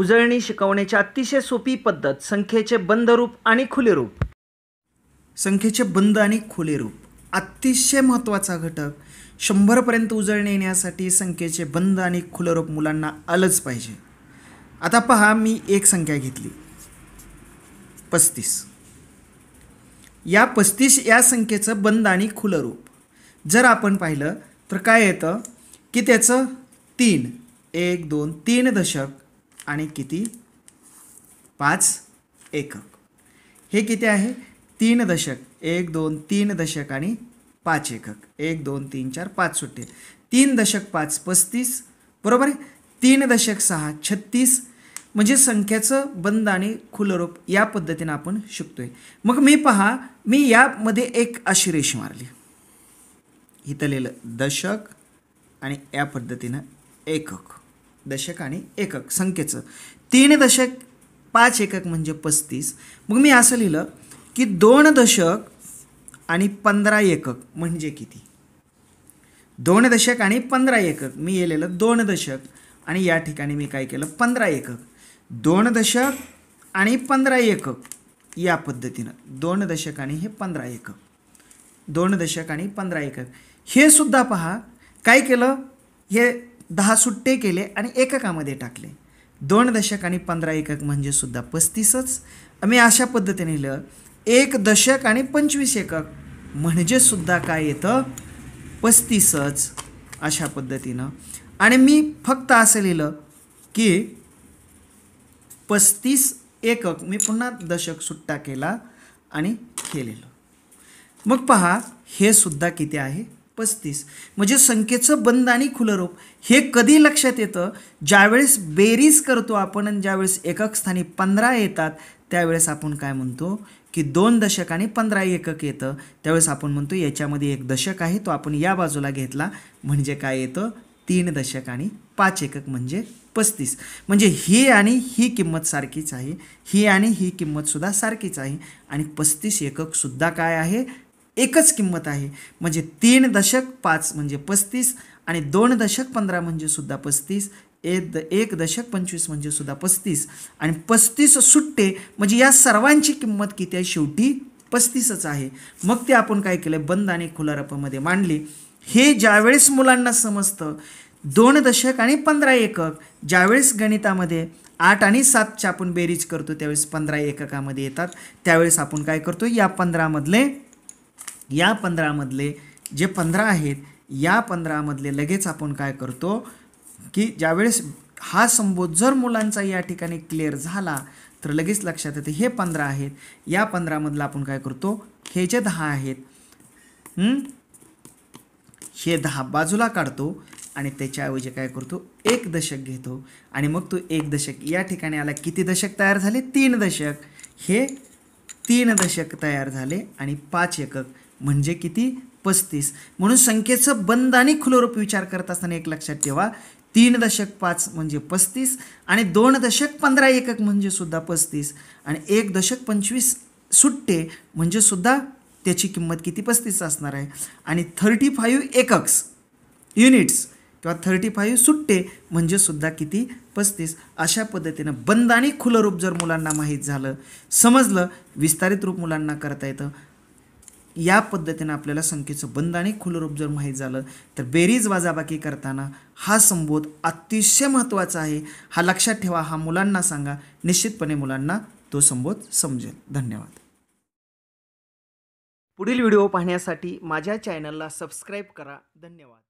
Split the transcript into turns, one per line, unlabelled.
उजळणी शिकवण्याची अतिशय सोपी पद्धत संख्येचे बंद रूप आणि खुले रूप संख्येचे बंद आणि खुले रूप अतिशय महत्त्वाचा घटक शंभरपर्यंत उजळणे येण्यासाठी संख्येचे बंद आणि खुले रूप मुलांना आलंच पाहिजे आता पहा मी एक संख्या घेतली पस्तीस या पस्तीस या संख्येचं बंद आणि खुलं रूप जर आपण पाहिलं तर काय येतं की त्याचं तीन एक दोन तीन दशक आणि किती पाच एकक हे किती आहे तीन दशक एक दोन तीन दशक आणि पाच एकक एक दोन तीन चार पाच सुट्टे तीन दशक पाच पस्तीस बरोबर आहे तीन दशक सहा छत्तीस म्हणजे संख्याचं बंद आणि खुलरोप या पद्धतीनं आपण शिकतोय मग मी पहा मी यामध्ये एक अशी रेष मारली इथं लिहिलं दशक आणि या पद्धतीनं एकक दशक आणि एकक संख्येचं तीन दशक पाच एकक म्हणजे पस्तीस मग मी असं लिहिलं की दोन दशक आणि पंधरा एकक म्हणजे किती दोन दशक आणि पंधरा एकक मी येलेलं दोन दशक आणि या ठिकाणी मी काय केलं पंधरा एकक दोन दशक आणि पंधरा एकक या पद्धतीनं दोन दशक आणि हे पंधरा एकक दोन दशक आणि पंधरा एकक हे सुद्धा पहा काय केलं हे दहा सुट्टे केले आणि एककामध्ये टाकले दोन दशक आणि पंधरा एकक म्हणजे सुद्धा पस्तीसच मी अशा पद्धतीने लिहिलं एक दशक आणि पंचवीस एकक म्हणजे सुद्धा काय येतं पस्तीसच अशा पद्धतीनं आणि मी फक्त असं लिहिलं की पस्तीस एकक मी पुन्हा दशक सुट्टा केला आणि केलेलं मग पहा हे सुद्धा किती आहे पस्तीस म्हणजे संख्येचं बंद आणि खुलं रूप हे कधी लक्षात येतं ज्यावेळेस बेरीज करतो आपण आणि ज्यावेळेस एकक स्थानी पंधरा येतात त्यावेळेस आपण काय म्हणतो की दोन दशक आणि पंधरा एकक येतं त्यावेळेस आपण म्हणतो याच्यामध्ये एक दशक आहे तो आपण या बाजूला घेतला म्हणजे काय येतं तीन दशक आणि पाच एकक म्हणजे पस्तीस म्हणजे ही आणि ही किंमत सारखीच आहे ही आणि ही किंमतसुद्धा सारखीच आहे आणि पस्तीस एककसुद्धा काय आहे एकच किंमत आहे म्हणजे तीन दशक पाच म्हणजे पस्तीस आणि दोन दशक पंधरा म्हणजे सुद्धा पस्तीस एक द एक दशक पंचवीस म्हणजे सुद्धा पस्तीस आणि पस्तीस सुट्टे म्हणजे या सर्वांची किंमत किती आहे शेवटी पस्तीसच आहे मग ते आपण काय केलं बंद आणि खुला रपामध्ये मांडली हे ज्यावेळेस मुलांना समजतं दोन दशक आणि पंधरा एकक ज्यावेळेस गणितामध्ये आठ आणि सातची आपण बेरीज करतो त्यावेळेस पंधरा एककामध्ये येतात त्यावेळेस आपण काय करतो या पंधरामधले या पंधरामधले जे पंधरा आहेत या पंधरामधले लगेच आपण काय करतो की ज्यावेळेस हा संबोध जर मुलांचा या ठिकाणी क्लिअर झाला तर लगेच लक्षात येते हे पंधरा आहेत या पंधरामधलं आपण काय करतो हे जे दहा आहेत हे दहा बाजूला काढतो आणि त्याच्याऐवजी काय करतो एक दशक घेतो आणि मग तो एक दशक या ठिकाणी आला किती दशक तयार झाले तीन दशक हे तीन दशक तयार झाले आणि पाच एकक म्हणजे किती पस्तीस म्हणून संख्येचं बंद आणि खुलरूप विचार करत असताना एक लक्षात ठेवा तीन दशक पाच म्हणजे पस्तीस आणि दोन दशक पंधरा एकक म्हणजे सुद्धा पस्तीस आणि एक दशक पंचवीस सुट्टे म्हणजे सुद्धा त्याची किंमत किती पस्तीस असणार आहे आणि थर्टी फाईव्ह एकक्स युनिट्स किंवा थर्टी फाईव्ह सुट्टे म्हणजे सुद्धा किती पस्तीस अशा पद्धतीनं बंद आणि खुलं रूप जर मुलांना माहीत झालं समजलं विस्तारित रूप मुलांना करता येतं या पद्धतीनं आपल्याला संख्येचं बंद आणि खुलरूप जर माहीत झालं तर बेरीज वाजाबाकी करताना हा संबोध अतिशय महत्त्वाचा आहे हा लक्षात ठेवा हा मुलांना सांगा निश्चितपणे मुलांना तो संबोध समजेल धन्यवाद पुढील व्हिडिओ पाहण्यासाठी माझ्या चॅनलला सबस्क्राईब करा धन्यवाद